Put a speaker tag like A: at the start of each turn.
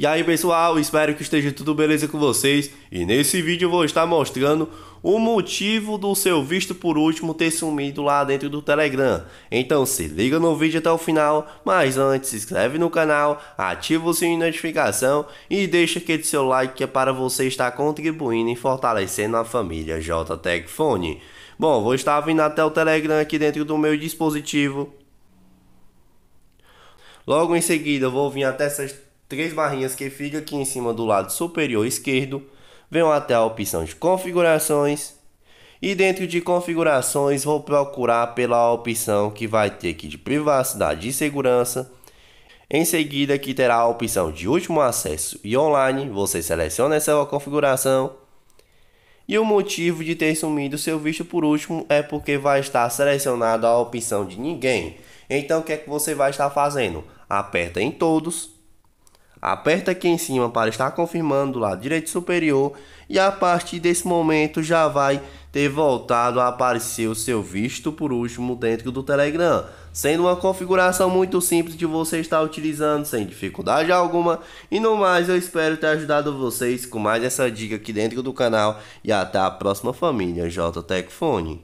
A: E aí pessoal, espero que esteja tudo beleza com vocês e nesse vídeo eu vou estar mostrando o motivo do seu visto por último ter sumido lá dentro do Telegram. Então se liga no vídeo até o final, mas antes se inscreve no canal, ativa o sininho de notificação e deixa aquele seu like que é para você estar contribuindo e fortalecendo a família JTEC Bom, vou estar vindo até o Telegram aqui dentro do meu dispositivo. Logo em seguida eu vou vir até essa três barrinhas que fica aqui em cima do lado superior esquerdo, venho até a opção de configurações e dentro de configurações vou procurar pela opção que vai ter aqui de privacidade e segurança. Em seguida aqui terá a opção de último acesso e online, você seleciona essa configuração. E o motivo de ter sumido seu visto por último é porque vai estar selecionado a opção de ninguém. Então o que é que você vai estar fazendo? Aperta em todos Aperta aqui em cima para estar confirmando lá lado direito superior e a partir desse momento já vai ter voltado a aparecer o seu visto por último dentro do Telegram, sendo uma configuração muito simples de você estar utilizando sem dificuldade alguma. E no mais, eu espero ter ajudado vocês com mais essa dica aqui dentro do canal e até a próxima família JTech